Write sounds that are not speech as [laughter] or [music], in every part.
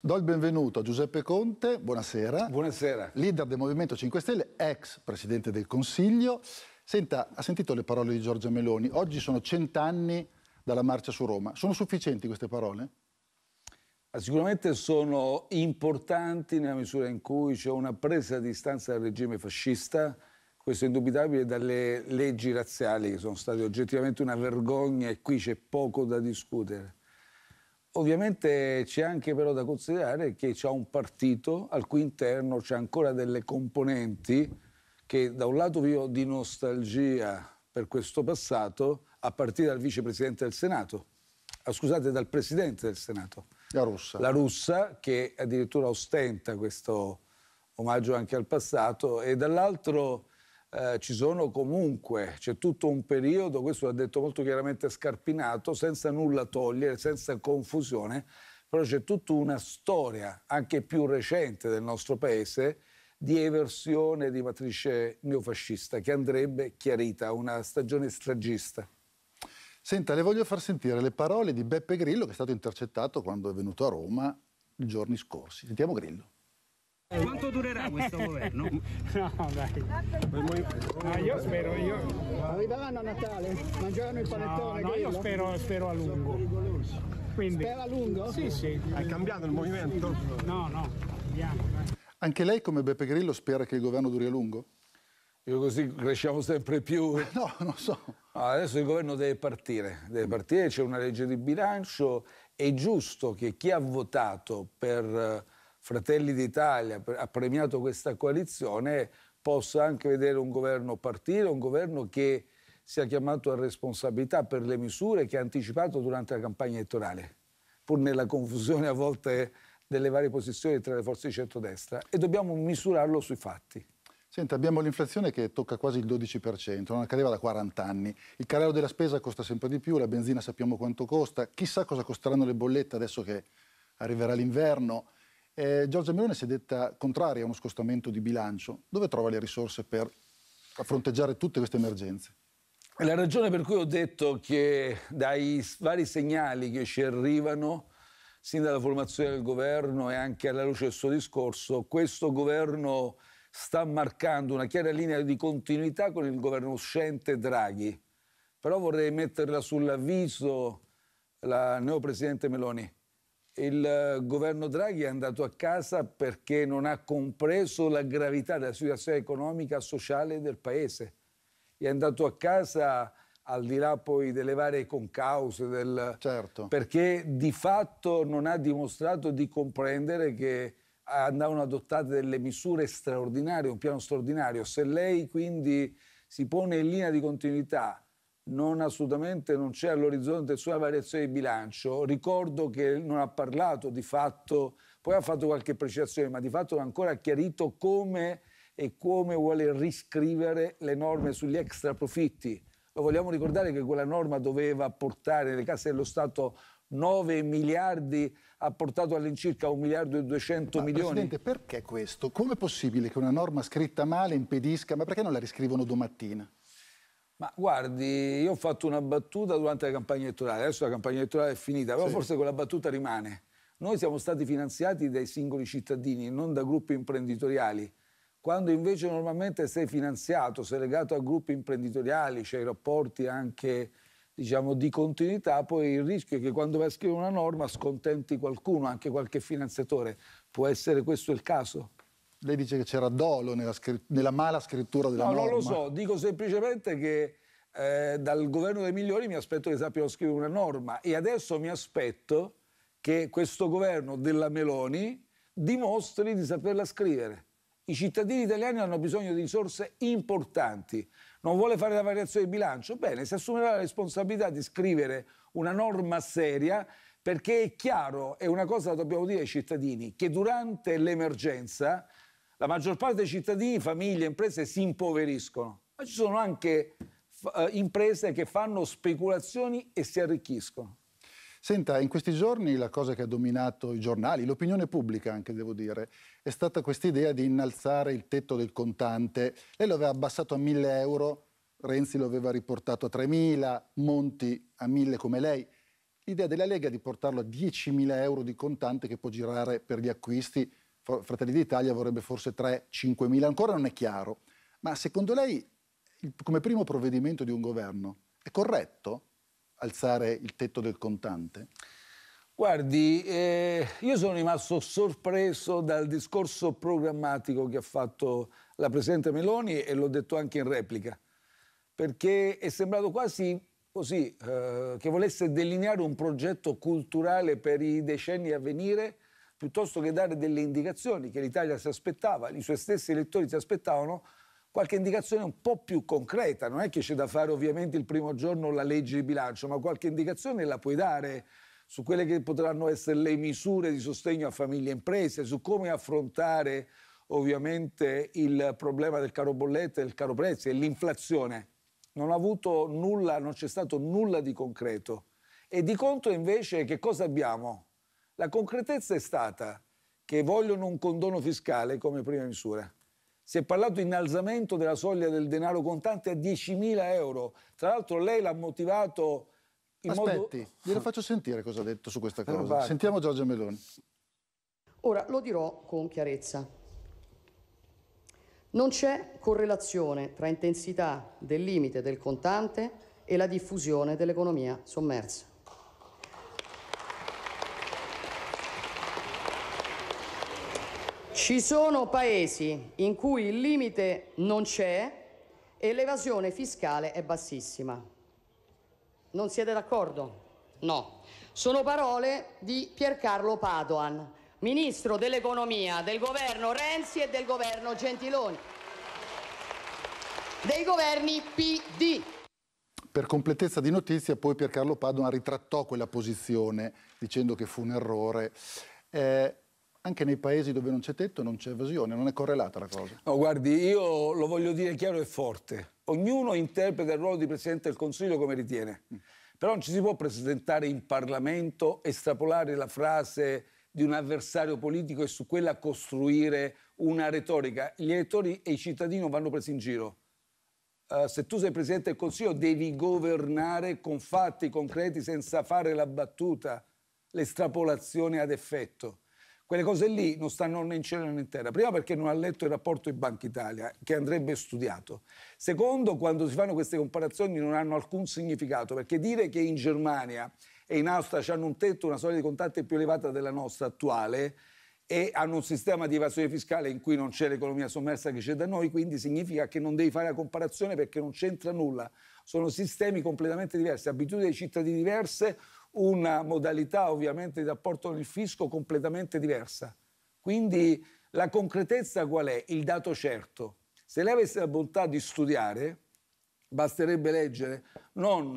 Do il benvenuto a Giuseppe Conte, buonasera. Buonasera. Leader del Movimento 5 Stelle, ex Presidente del Consiglio. Senta, ha sentito le parole di Giorgia Meloni? Oggi sono cent'anni dalla marcia su Roma. Sono sufficienti queste parole? Ah, sicuramente sono importanti nella misura in cui c'è una presa di distanza dal regime fascista, questo è indubitabile, dalle leggi razziali che sono state oggettivamente una vergogna e qui c'è poco da discutere. Ovviamente c'è anche però da considerare che c'è un partito al cui interno c'è ancora delle componenti che da un lato vivo di nostalgia per questo passato, a partire dal vicepresidente del Senato, ah, scusate, dal presidente del Senato. La russa. La russa che addirittura ostenta questo omaggio anche al passato e dall'altro eh, ci sono comunque, c'è tutto un periodo, questo l'ha detto molto chiaramente Scarpinato, senza nulla togliere, senza confusione, però c'è tutta una storia, anche più recente del nostro paese, di eversione di matrice neofascista che andrebbe chiarita, una stagione stragista. Senta, le voglio far sentire le parole di Beppe Grillo che è stato intercettato quando è venuto a Roma i giorni scorsi. Sentiamo Grillo. Quanto durerà questo [laughs] governo? no, dai. No, ah, io spero, io... Arriveranno a Natale, mangeranno il panettone. No, no io spero, spero, a lungo. Quindi... Spera a lungo? Sì, sì. Hai cambiato il movimento? No, no, andiamo. Dai. Anche lei come Beppe Grillo spera che il governo duri a lungo? Io così cresciamo sempre più. [laughs] No, non so. Ah, adesso il governo deve partire, deve partire, c'è una legge di bilancio, è giusto che chi ha votato per Fratelli d'Italia ha premiato questa coalizione, possa anche vedere un governo partire, un governo che sia chiamato a responsabilità per le misure che ha anticipato durante la campagna elettorale, pur nella confusione a volte delle varie posizioni tra le forze di centrodestra, e dobbiamo misurarlo sui fatti. Senta, abbiamo l'inflazione che tocca quasi il 12%, non accadeva da 40 anni. Il calo della spesa costa sempre di più, la benzina sappiamo quanto costa, chissà cosa costeranno le bollette adesso che arriverà l'inverno. Eh, Giorgia Meloni si è detta contraria a uno scostamento di bilancio. Dove trova le risorse per fronteggiare tutte queste emergenze? La ragione per cui ho detto che dai vari segnali che ci arrivano, sin dalla formazione del governo e anche alla luce del suo discorso, questo governo sta marcando una chiara linea di continuità con il governo uscente Draghi. Però vorrei metterla sull'avviso la neopresidente Meloni il eh, governo Draghi è andato a casa perché non ha compreso la gravità della situazione economica e sociale del paese. È andato a casa al di là poi delle varie concause, del, certo. perché di fatto non ha dimostrato di comprendere che andavano adottate delle misure straordinarie, un piano straordinario. Se lei quindi si pone in linea di continuità non assolutamente non c'è all'orizzonte sulla variazione di bilancio. Ricordo che non ha parlato di fatto, poi ha fatto qualche precisazione, ma di fatto non ha ancora chiarito come e come vuole riscrivere le norme sugli extra profitti. Lo vogliamo ricordare che quella norma doveva portare nelle casse dello Stato 9 miliardi, ha portato all'incirca 1 miliardo e 200 ma milioni. Presidente, perché questo? Com'è possibile che una norma scritta male impedisca? Ma perché non la riscrivono domattina? Ma guardi, io ho fatto una battuta durante la campagna elettorale, adesso la campagna elettorale è finita, però sì. forse quella battuta rimane. Noi siamo stati finanziati dai singoli cittadini, non da gruppi imprenditoriali. Quando invece normalmente sei finanziato, sei legato a gruppi imprenditoriali, c'è cioè rapporti anche diciamo, di continuità, poi il rischio è che quando vai a scrivere una norma scontenti qualcuno, anche qualche finanziatore. Può essere questo il caso? Lei dice che c'era dolo nella, nella, mala scrittura della no, norma. No, non lo so, dico semplicemente che eh, dal governo dei migliori mi aspetto che sappiano scrivere una norma e adesso mi aspetto che questo governo della Meloni dimostri di saperla scrivere. I cittadini italiani hanno bisogno di risorse importanti. Non vuole fare la variazione di bilancio? Bene, si assumerà la responsabilità di scrivere una norma seria perché è chiaro, è una cosa che dobbiamo dire ai cittadini, che durante l'emergenza la maggior parte dei cittadini, famiglie, imprese si impoveriscono, ma ci sono anche eh, imprese che fanno speculazioni e si arricchiscono. Senta, in questi giorni la cosa che ha dominato i giornali, l'opinione pubblica anche devo dire, è stata questa idea di innalzare il tetto del contante. Lei lo aveva abbassato a 1000 euro, Renzi lo aveva riportato a 3000, Monti a 1000 come lei. L'idea della Lega è di portarlo a 10.000 euro di contante che può girare per gli acquisti Fratelli d'Italia vorrebbe forse 3-5 mila, ancora non è chiaro. Ma secondo lei, come primo provvedimento di un governo, è corretto alzare il tetto del contante? Guardi, eh, io sono rimasto sorpreso dal discorso programmatico che ha fatto la Presidente Meloni e l'ho detto anche in replica, perché è sembrato quasi così eh, che volesse delineare un progetto culturale per i decenni a venire piuttosto che dare delle indicazioni che l'Italia si aspettava, i suoi stessi elettori si aspettavano, qualche indicazione un po' più concreta. Non è che c'è da fare ovviamente il primo giorno la legge di bilancio, ma qualche indicazione la puoi dare su quelle che potranno essere le misure di sostegno a famiglie e imprese, su come affrontare ovviamente il problema del caro bolletto e del caro prezzi e l'inflazione. Non ha avuto nulla, non c'è stato nulla di concreto. E di contro invece che cosa abbiamo? La concretezza è stata che vogliono un condono fiscale come prima misura. Si è parlato di innalzamento della soglia del denaro contante a 10.000 euro. Tra l'altro lei l'ha motivato in Aspetti, modo... glielo faccio sentire cosa ha detto su questa cosa. Allora, Sentiamo Giorgia Meloni. Ora lo dirò con chiarezza. Non c'è correlazione tra intensità del limite del contante e la diffusione dell'economia sommersa. Ci sono paesi in cui il limite non c'è e l'evasione fiscale è bassissima. Non siete d'accordo? No. Sono parole di Piercarlo Padoan, ministro dell'economia del governo Renzi e del governo Gentiloni, dei governi PD. Per completezza di notizia poi Piercarlo Padoan ritrattò quella posizione dicendo che fu un errore. Eh, anche nei paesi dove non c'è tetto non c'è evasione, non è correlata la cosa. No, guardi, io lo voglio dire chiaro e forte. Ognuno interpreta il ruolo di Presidente del Consiglio come ritiene. Mm. Però non ci si può presentare in Parlamento, estrapolare la frase di un avversario politico e su quella costruire una retorica. Gli elettori e i cittadini non vanno presi in giro. Uh, se tu sei Presidente del Consiglio devi governare con fatti concreti senza fare la battuta, l'estrapolazione ad effetto quelle cose lì non stanno né in cielo né in terra. Prima perché non ha letto il rapporto di Banca Italia, che andrebbe studiato. Secondo, quando si fanno queste comparazioni non hanno alcun significato, perché dire che in Germania e in Austria hanno un tetto, una soglia di contatti più elevata della nostra attuale e hanno un sistema di evasione fiscale in cui non c'è l'economia sommersa che c'è da noi, quindi significa che non devi fare la comparazione perché non c'entra nulla. Sono sistemi completamente diversi, abitudini dei cittadini diverse, una modalità ovviamente di rapporto con il fisco completamente diversa. Quindi la concretezza qual è? Il dato certo. Se lei avesse la bontà di studiare, basterebbe leggere non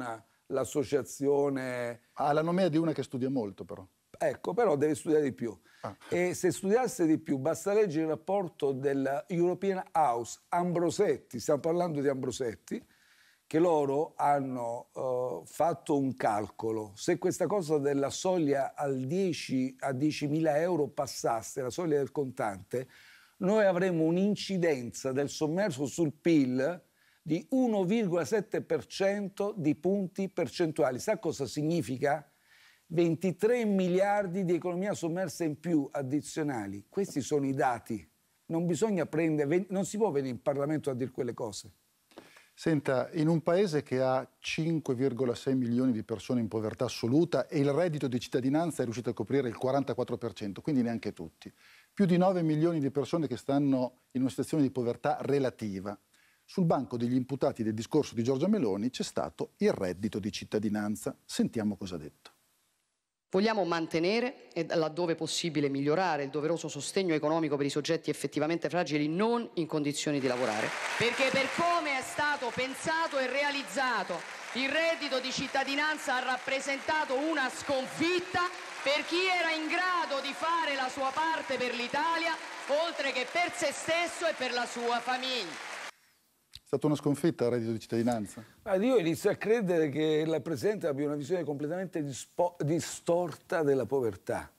l'associazione... Ah, la nomea di una che studia molto però. Ecco, però deve studiare di più. Ah. E se studiasse di più, basta leggere il rapporto dell'European House, Ambrosetti, stiamo parlando di Ambrosetti, che loro hanno uh, fatto un calcolo. Se questa cosa della soglia 10, a 10.000 euro passasse, la soglia del contante, noi avremmo un'incidenza del sommerso sul PIL di 1,7% di punti percentuali. Sa cosa significa? 23 miliardi di economia sommersa in più addizionali. Questi sono i dati. Non, prendere, non si può venire in Parlamento a dire quelle cose. Senta, in un paese che ha 5,6 milioni di persone in povertà assoluta e il reddito di cittadinanza è riuscito a coprire il 44%, quindi neanche tutti, più di 9 milioni di persone che stanno in una situazione di povertà relativa, sul banco degli imputati del discorso di Giorgia Meloni c'è stato il reddito di cittadinanza. Sentiamo cosa ha detto. Vogliamo mantenere e laddove possibile migliorare il doveroso sostegno economico per i soggetti effettivamente fragili non in condizioni di lavorare. Perché per come pensato e realizzato. Il reddito di cittadinanza ha rappresentato una sconfitta per chi era in grado di fare la sua parte per l'Italia, oltre che per se stesso e per la sua famiglia. È stata una sconfitta il reddito di cittadinanza? Ma ah, io inizio a credere che la Presidente abbia una visione completamente distorta della povertà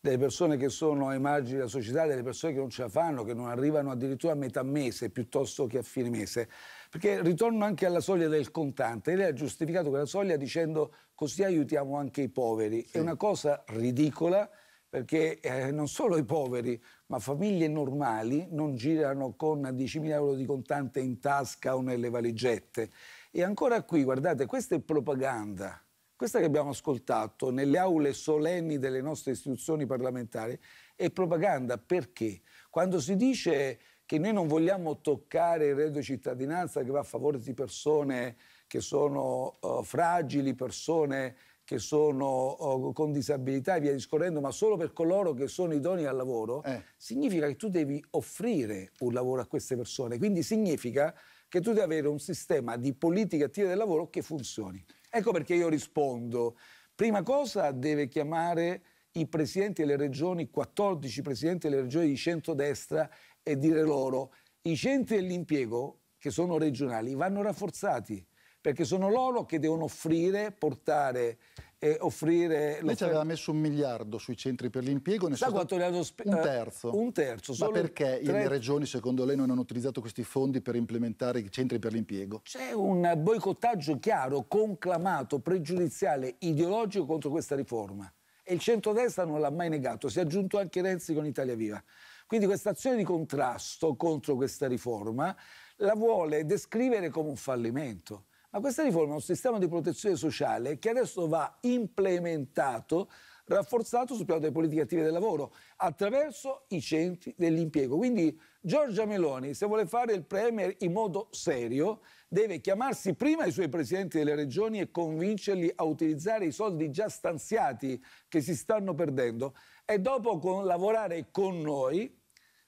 delle persone che sono ai margini della società, delle persone che non ce la fanno, che non arrivano addirittura a metà mese piuttosto che a fine mese. Perché ritorno anche alla soglia del contante. Lei ha giustificato quella soglia dicendo così aiutiamo anche i poveri. Sì. È una cosa ridicola perché eh, non solo i poveri, ma famiglie normali non girano con 10.000 euro di contante in tasca o nelle valigette. E ancora qui, guardate, questa è propaganda. Questa che abbiamo ascoltato nelle aule solenni delle nostre istituzioni parlamentari è propaganda perché quando si dice che noi non vogliamo toccare il reddito di cittadinanza che va a favore di persone che sono uh, fragili, persone che sono uh, con disabilità e via discorrendo, ma solo per coloro che sono idonei al lavoro, eh. significa che tu devi offrire un lavoro a queste persone. Quindi significa che tu devi avere un sistema di politica attiva del lavoro che funzioni. Ecco perché io rispondo. Prima cosa deve chiamare i presidenti delle regioni, 14 presidenti delle regioni di centrodestra e dire loro i centri dell'impiego, che sono regionali, vanno rafforzati perché sono loro che devono offrire, portare e eh, offrire... Lei ci aveva messo un miliardo sui centri per l'impiego, ne Sa quanto ne spe- un eh, terzo. Un terzo. Ma perché tre... le regioni, secondo lei, non hanno utilizzato questi fondi per implementare i centri per l'impiego? C'è un boicottaggio chiaro, conclamato, pregiudiziale, ideologico contro questa riforma e il centrodestra non l'ha mai negato, si è aggiunto anche Renzi con Italia Viva. Quindi questa azione di contrasto contro questa riforma la vuole descrivere come un fallimento. Ma questa riforma è un sistema di protezione sociale che adesso va implementato, rafforzato sul piano delle politiche attive del lavoro, attraverso i centri dell'impiego. Quindi Giorgia Meloni, se vuole fare il Premier in modo serio, deve chiamarsi prima i suoi presidenti delle regioni e convincerli a utilizzare i soldi già stanziati che si stanno perdendo e dopo con, lavorare con noi,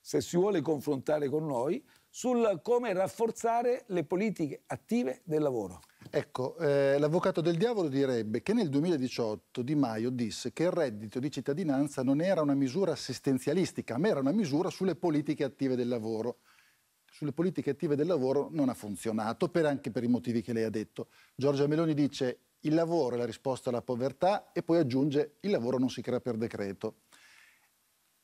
se si vuole confrontare con noi, sul come rafforzare le politiche attive del lavoro. Ecco, eh, l'avvocato del diavolo direbbe che nel 2018 Di Maio disse che il reddito di cittadinanza non era una misura assistenzialistica, ma era una misura sulle politiche attive del lavoro sulle politiche attive del lavoro non ha funzionato, per anche per i motivi che lei ha detto. Giorgia Meloni dice il lavoro è la risposta alla povertà e poi aggiunge il lavoro non si crea per decreto.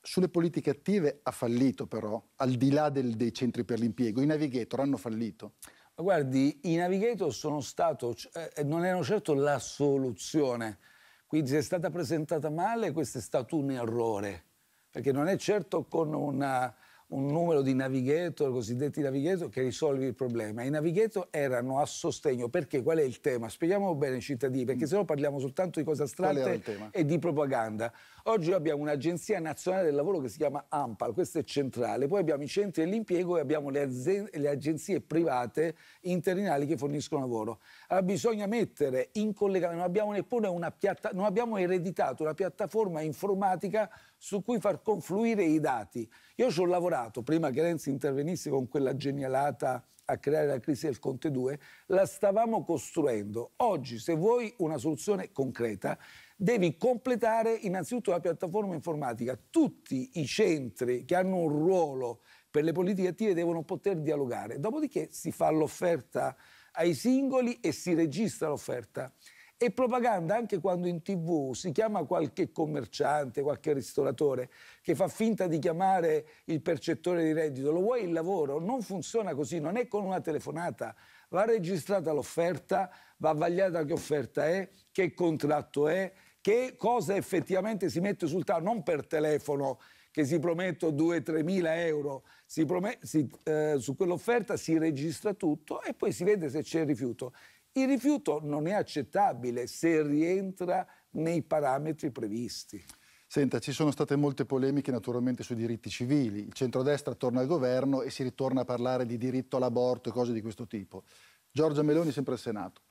Sulle politiche attive ha fallito però, al di là del, dei centri per l'impiego, i navigator hanno fallito. Ma guardi, i navigator sono stato, eh, non erano certo la soluzione, quindi se è stata presentata male questo è stato un errore, perché non è certo con una un numero di navigator, cosiddetti navigator, che risolvi il problema. I navigator erano a sostegno, perché qual è il tema? Spieghiamo bene ai cittadini, perché mm. se no parliamo soltanto di cose astratte e di propaganda. Oggi abbiamo un'agenzia nazionale del lavoro che si chiama AMPAL, questa è centrale, poi abbiamo i centri dell'impiego e abbiamo le, le agenzie private interinali che forniscono lavoro. Allora bisogna mettere in collegamento, non abbiamo neppure una piattaforma, non abbiamo ereditato una piattaforma informatica su cui far confluire i dati. Io ci ho lavorato, prima che Renzi intervenisse con quella genialata a creare la crisi del Conte 2, la stavamo costruendo. Oggi, se vuoi una soluzione concreta, devi completare innanzitutto la piattaforma informatica. Tutti i centri che hanno un ruolo per le politiche attive devono poter dialogare. Dopodiché si fa l'offerta ai singoli e si registra l'offerta e propaganda anche quando in tv si chiama qualche commerciante, qualche ristoratore che fa finta di chiamare il percettore di reddito, lo vuoi il lavoro? Non funziona così, non è con una telefonata, va registrata l'offerta, va vagliata che offerta è, che contratto è, che cosa effettivamente si mette sul tavolo, non per telefono che si prometto 2-3 mila euro, si promet- si, eh, su quell'offerta si registra tutto e poi si vede se c'è il rifiuto. Il rifiuto non è accettabile se rientra nei parametri previsti. Senta, ci sono state molte polemiche naturalmente sui diritti civili. Il centrodestra torna al governo e si ritorna a parlare di diritto all'aborto e cose di questo tipo. Giorgia Meloni sempre al Senato.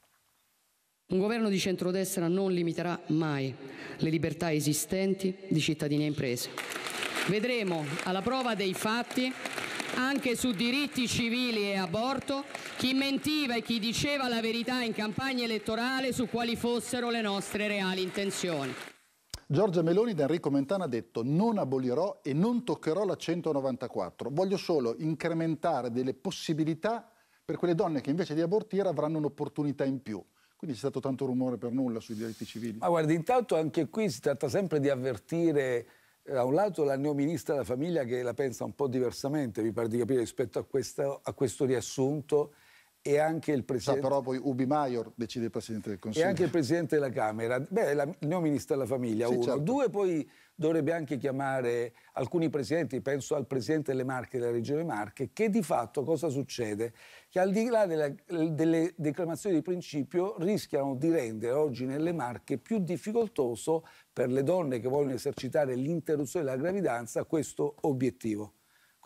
Un governo di centrodestra non limiterà mai le libertà esistenti di cittadini e imprese. Vedremo alla prova dei fatti anche su diritti civili e aborto, chi mentiva e chi diceva la verità in campagna elettorale su quali fossero le nostre reali intenzioni. Giorgia Meloni da Enrico Mentana ha detto non abolirò e non toccherò la 194, voglio solo incrementare delle possibilità per quelle donne che invece di abortire avranno un'opportunità in più. Quindi c'è stato tanto rumore per nulla sui diritti civili. Ma guarda, intanto anche qui si tratta sempre di avvertire da eh, un lato la neoministra della famiglia che la pensa un po' diversamente, mi pare di capire, rispetto a, questa, a questo riassunto e anche il Presidente... però poi Ubi Maior decide il Presidente del Consiglio. E anche il Presidente della Camera. Beh, la, il mio ministro della famiglia, sì, uno. Certo. Due, poi dovrebbe anche chiamare alcuni presidenti, penso al Presidente delle Marche della Regione Marche, che di fatto cosa succede? Che al di là della, delle declamazioni di principio rischiano di rendere oggi nelle Marche più difficoltoso per le donne che vogliono esercitare l'interruzione della gravidanza questo obiettivo.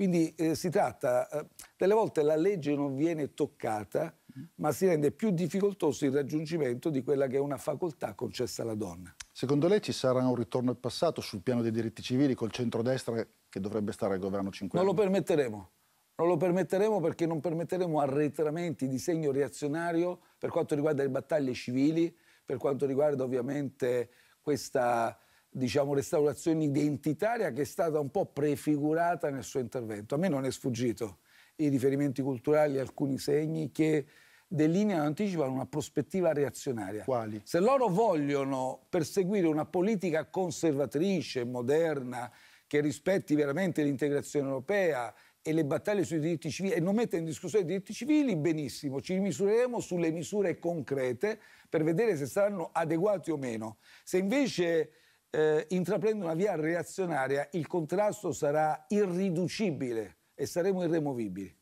Quindi eh, si tratta, eh, delle volte la legge non viene toccata, ma si rende più difficoltoso il raggiungimento di quella che è una facoltà concessa alla donna. Secondo lei ci sarà un ritorno al passato sul piano dei diritti civili col centrodestra che dovrebbe stare al governo 5 anni? Non lo permetteremo. Non lo permetteremo perché non permetteremo arretramenti di segno reazionario per quanto riguarda le battaglie civili, per quanto riguarda ovviamente questa diciamo, restaurazione identitaria che è stata un po' prefigurata nel suo intervento. A me non è sfuggito i riferimenti culturali, alcuni segni che delineano e anticipano una prospettiva reazionaria. Quali? Se loro vogliono perseguire una politica conservatrice, moderna, che rispetti veramente l'integrazione europea e le battaglie sui diritti civili e non mette in discussione i diritti civili, benissimo, ci misureremo sulle misure concrete per vedere se saranno adeguati o meno. Se invece eh, intraprende una via reazionaria, il contrasto sarà irriducibile e saremo irremovibili.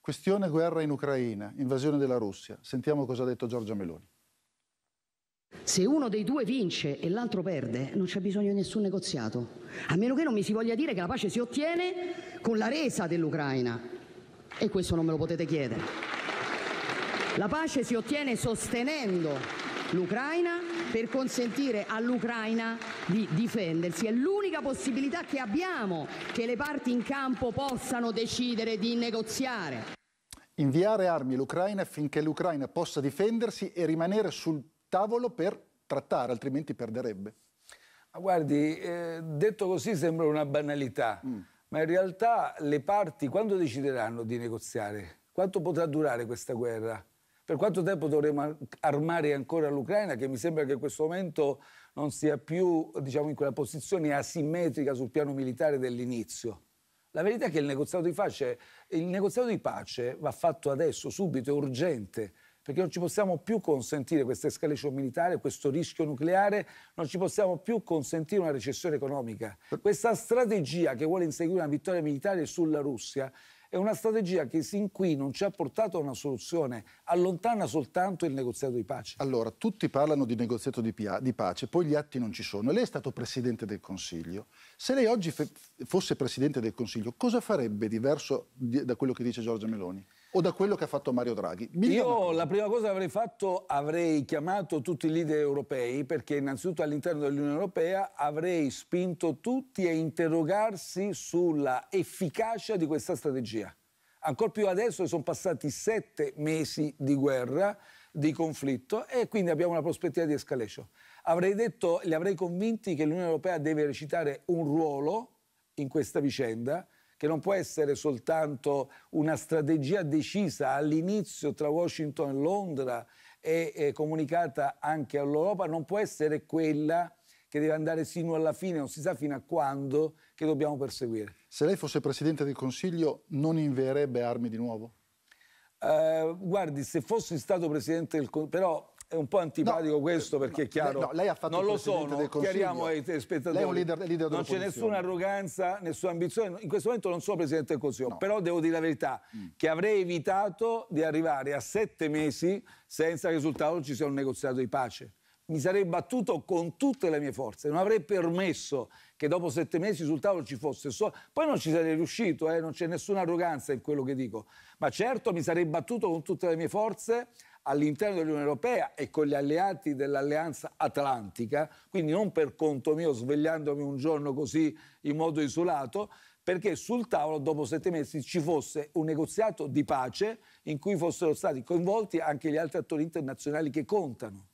Questione guerra in Ucraina, invasione della Russia. Sentiamo cosa ha detto Giorgia Meloni. Se uno dei due vince e l'altro perde, non c'è bisogno di nessun negoziato, a meno che non mi si voglia dire che la pace si ottiene con la resa dell'Ucraina. E questo non me lo potete chiedere. La pace si ottiene sostenendo l'Ucraina per consentire all'Ucraina di difendersi. È l'unica possibilità che abbiamo che le parti in campo possano decidere di negoziare. Inviare armi all'Ucraina affinché l'Ucraina possa difendersi e rimanere sul tavolo per trattare, altrimenti perderebbe. Ma guardi, eh, detto così sembra una banalità, mm. ma in realtà le parti quando decideranno di negoziare? Quanto potrà durare questa guerra? Per quanto tempo dovremo armare ancora l'Ucraina, che mi sembra che in questo momento non sia più diciamo, in quella posizione asimmetrica sul piano militare dell'inizio? La verità è che il negoziato di pace, il negoziato di pace va fatto adesso, subito, è urgente perché non ci possiamo più consentire questa escalation militare, questo rischio nucleare, non ci possiamo più consentire una recessione economica. Questa strategia che vuole inseguire una vittoria militare sulla Russia è una strategia che sin qui non ci ha portato a una soluzione, allontana soltanto il negoziato di pace. Allora, tutti parlano di negoziato di, di pace, poi gli atti non ci sono. Lei è stato Presidente del Consiglio. Se lei oggi fosse Presidente del Consiglio, cosa farebbe diverso da quello che dice Giorgia Meloni? o da quello che ha fatto Mario Draghi? Milione. Io la prima cosa che avrei fatto, avrei chiamato tutti i leader europei, perché innanzitutto all'interno dell'Unione Europea avrei spinto tutti a interrogarsi sulla efficacia di questa strategia. Ancora più adesso che sono passati sette mesi di guerra, di conflitto, e quindi abbiamo una prospettiva di escalation. Avrei detto, li avrei convinti che l'Unione Europea deve recitare un ruolo in questa vicenda, che non può essere soltanto una strategia decisa all'inizio tra Washington e Londra e, comunicata anche all'Europa, non può essere quella che deve andare sino alla fine, non si sa fino a quando, che dobbiamo perseguire. Se lei fosse Presidente del Consiglio non invierebbe armi di nuovo? Uh, guardi, se fossi stato Presidente del Consiglio, però è un po' antipatico no, questo eh, perché è chiaro. No, lei ha fatto non lo sono, chiariamo ai spettatori. Lei è un leader, leader non c'è nessuna arroganza, nessuna ambizione. In questo momento non sono presidente del Consiglio, no. però devo dire la verità: mm. che avrei evitato di arrivare a sette mesi senza che sul tavolo ci sia un negoziato di pace. Mi sarei battuto con tutte le mie forze, non avrei permesso che dopo sette mesi sul tavolo ci fosse Poi non ci sarei riuscito, eh? non c'è nessuna arroganza in quello che dico. Ma certo mi sarei battuto con tutte le mie forze all'interno dell'Unione Europea e con gli alleati dell'Alleanza Atlantica, quindi non per conto mio svegliandomi un giorno così in modo isolato, perché sul tavolo dopo sette mesi ci fosse un negoziato di pace in cui fossero stati coinvolti anche gli altri attori internazionali che contano.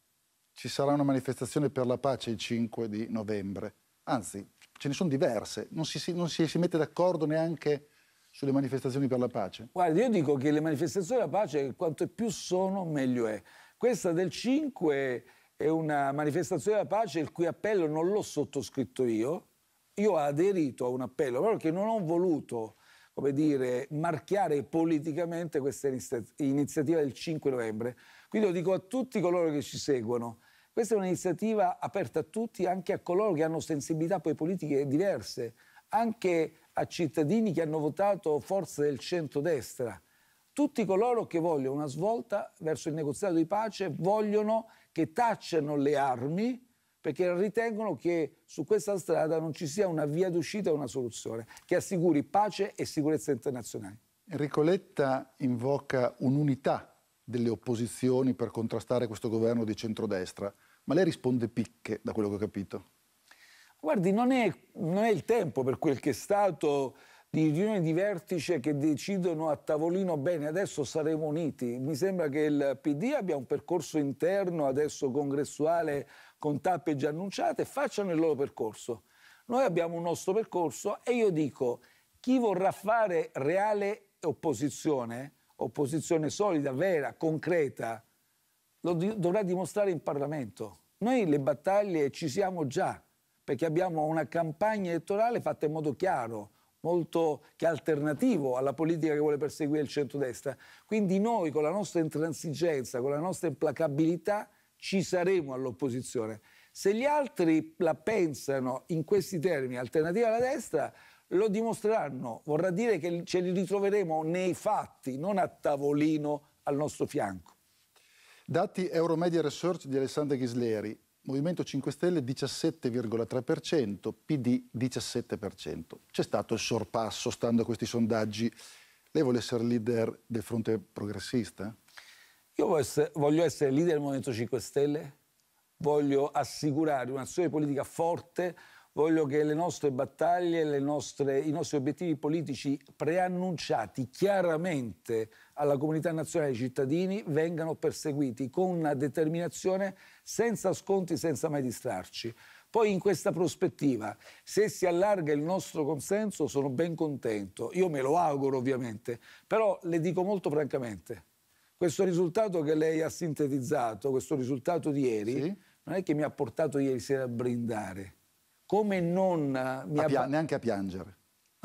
Ci sarà una manifestazione per la pace il 5 di novembre, anzi ce ne sono diverse, non si, non si, si mette d'accordo neanche sulle manifestazioni per la pace? Guarda, io dico che le manifestazioni per la pace quanto più sono, meglio è. Questa del 5 è una manifestazione della pace il cui appello non l'ho sottoscritto io, io ho aderito a un appello, però che non ho voluto come dire, marchiare politicamente questa iniziativa del 5 novembre. Quindi lo dico a tutti coloro che ci seguono, questa è un'iniziativa aperta a tutti, anche a coloro che hanno sensibilità poi politiche diverse, anche a cittadini che hanno votato forze del centrodestra. Tutti coloro che vogliono una svolta verso il negoziato di pace vogliono che tacciano le armi perché ritengono che su questa strada non ci sia una via d'uscita e una soluzione che assicuri pace e sicurezza internazionale. Enrico Letta invoca un'unità delle opposizioni per contrastare questo governo di centrodestra, ma lei risponde picche da quello che ho capito. Guardi, non è, non è il tempo per quel che è stato di riunioni di vertice che decidono a tavolino bene, adesso saremo uniti. Mi sembra che il PD abbia un percorso interno, adesso congressuale, con tappe già annunciate, facciano il loro percorso. Noi abbiamo un nostro percorso e io dico, chi vorrà fare reale opposizione, opposizione solida, vera, concreta, lo dovrà dimostrare in Parlamento. Noi le battaglie ci siamo già perché abbiamo una campagna elettorale fatta in modo chiaro, molto che è alternativo alla politica che vuole perseguire il centrodestra. Quindi noi con la nostra intransigenza, con la nostra implacabilità ci saremo all'opposizione. Se gli altri la pensano in questi termini, alternativa alla destra, lo dimostreranno, vorrà dire che ce li ritroveremo nei fatti, non a tavolino al nostro fianco. Dati Euromedia Research di Alessandra Ghisleri, Movimento 5 Stelle 17,3%, PD 17%. C'è stato il sorpasso, stando a questi sondaggi. Lei vuole essere leader del fronte progressista? Io voglio essere leader del Movimento 5 Stelle, voglio assicurare un'azione politica forte voglio che le nostre battaglie, le nostre, i nostri obiettivi politici preannunciati chiaramente alla comunità nazionale dei cittadini vengano perseguiti con una determinazione senza sconti, senza mai distrarci. Poi in questa prospettiva, se si allarga il nostro consenso, sono ben contento. Io me lo auguro ovviamente, però le dico molto francamente, questo risultato che lei ha sintetizzato, questo risultato di ieri, sì. non è che mi ha portato ieri sera a brindare come non eh, mi abbia... Neanche a piangere.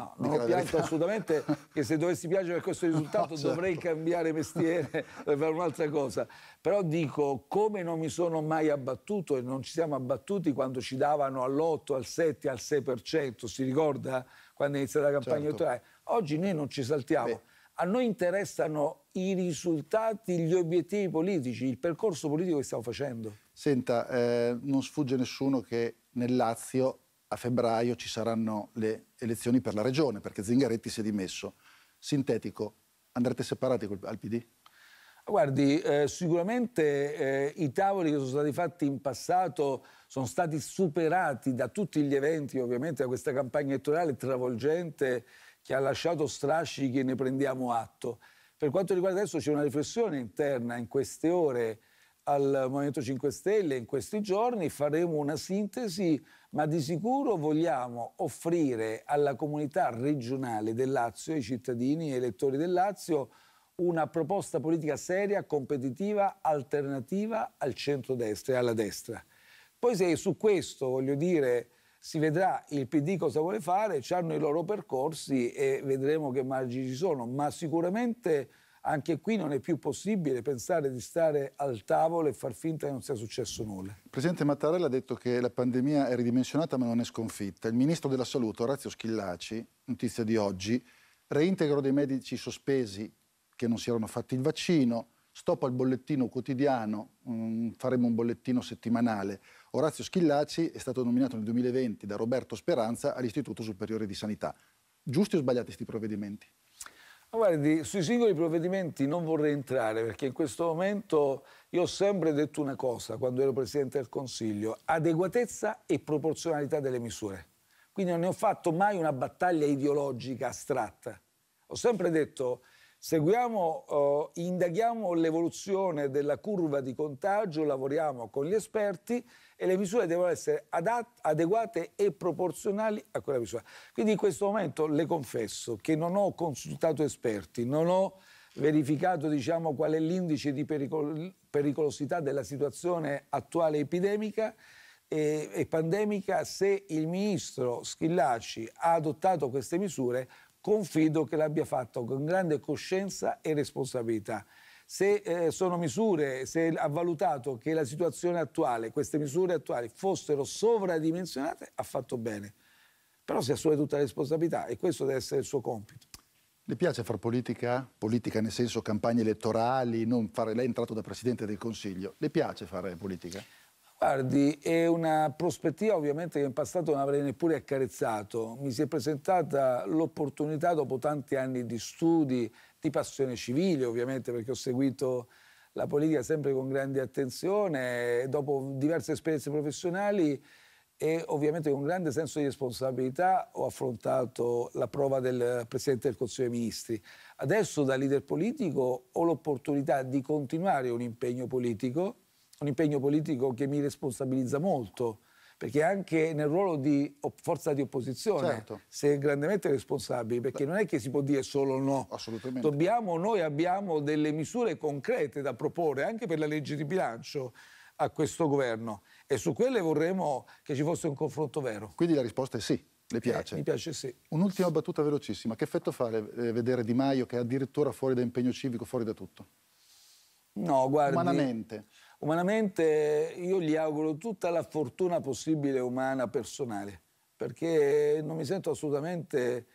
No, non ho pianto assolutamente [laughs] che se dovessi piangere per questo risultato no, certo. dovrei cambiare mestiere [laughs] per fare un'altra cosa. Però dico come non mi sono mai abbattuto e non ci siamo abbattuti quando ci davano all'8, al 7, al 6%, si ricorda quando è iniziata la campagna certo. elettorale? Certo. Oggi noi non ci saltiamo. Beh. A noi interessano i risultati, gli obiettivi politici, il percorso politico che stiamo facendo. Senta, eh, non sfugge nessuno che nel Lazio a febbraio ci saranno le elezioni per la regione, perché Zingaretti si è dimesso. Sintetico, andrete separati al PD? Guardi, eh, sicuramente eh, i tavoli che sono stati fatti in passato sono stati superati da tutti gli eventi, ovviamente da questa campagna elettorale travolgente che ha lasciato strascichi e ne prendiamo atto. Per quanto riguarda adesso c'è una riflessione interna in queste ore al Movimento 5 Stelle in questi giorni, faremo una sintesi, ma di sicuro vogliamo offrire alla comunità regionale del Lazio, ai cittadini e elettori del Lazio, una proposta politica seria, competitiva, alternativa al centro-destra e alla destra. Poi se su questo, voglio dire, si vedrà il PD cosa vuole fare, ci hanno i loro percorsi e vedremo che margini ci sono, ma sicuramente anche qui non è più possibile pensare di stare al tavolo e far finta che non sia successo nulla. Il presidente Mattarella ha detto che la pandemia è ridimensionata ma non è sconfitta. Il ministro della Salute, Orazio Schillaci, notizia di oggi, reintegro dei medici sospesi che non si erano fatti il vaccino, stop al bollettino quotidiano, mm, faremo un bollettino settimanale. Orazio Schillaci è stato nominato nel 2020 da Roberto Speranza all'Istituto Superiore di Sanità. Giusti o sbagliati questi provvedimenti? Guardi, sui singoli provvedimenti non vorrei entrare perché in questo momento io ho sempre detto una cosa quando ero Presidente del Consiglio, adeguatezza e proporzionalità delle misure. Quindi non ne ho fatto mai una battaglia ideologica astratta. Ho sempre detto Seguiamo, eh, indaghiamo l'evoluzione della curva di contagio, lavoriamo con gli esperti e le misure devono essere adeguate e proporzionali a quella misura. Quindi in questo momento le confesso che non ho consultato esperti, non ho verificato diciamo, qual è l'indice di pericol pericolosità della situazione attuale epidemica e, e pandemica, se il ministro Schillaci ha adottato queste misure confido che l'abbia fatto con grande coscienza e responsabilità. Se eh, sono misure, se ha valutato che la situazione attuale, queste misure attuali fossero sovradimensionate, ha fatto bene. Però si assume tutta la responsabilità e questo deve essere il suo compito. Le piace far politica? Politica nel senso campagne elettorali, non fare... Lei è entrato da Presidente del Consiglio. Le piace fare politica? Guardi, è una prospettiva ovviamente che in passato non avrei neppure accarezzato. Mi si è presentata l'opportunità dopo tanti anni di studi, di passione civile ovviamente perché ho seguito la politica sempre con grande attenzione, dopo diverse esperienze professionali e ovviamente con grande senso di responsabilità ho affrontato la prova del Presidente del Consiglio dei Ministri. Adesso da leader politico ho l'opportunità di continuare un impegno politico un impegno politico che mi responsabilizza molto, perché anche nel ruolo di forza di opposizione certo. si è grandemente responsabili, perché non è che si può dire solo no. Assolutamente. Dobbiamo, noi abbiamo delle misure concrete da proporre anche per la legge di bilancio a questo governo e su quelle vorremmo che ci fosse un confronto vero. Quindi la risposta è sì. Le eh, piace? Eh, mi piace, sì. Un'ultima battuta velocissima. Che effetto fa eh, vedere Di Maio che è addirittura fuori da impegno civico, fuori da tutto? No, guardi... Umanamente umanamente io gli auguro tutta la fortuna possibile umana personale, perché non mi sento assolutamente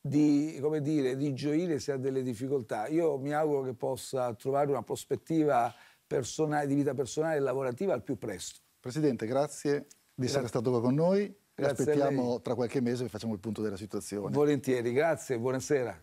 di, come dire, di gioire se ha delle difficoltà. Io mi auguro che possa trovare una prospettiva personale, di vita personale e lavorativa al più presto. Presidente, grazie di essere stato qua con noi. Grazie aspettiamo tra qualche mese e facciamo il punto della situazione. Volentieri, grazie, buonasera.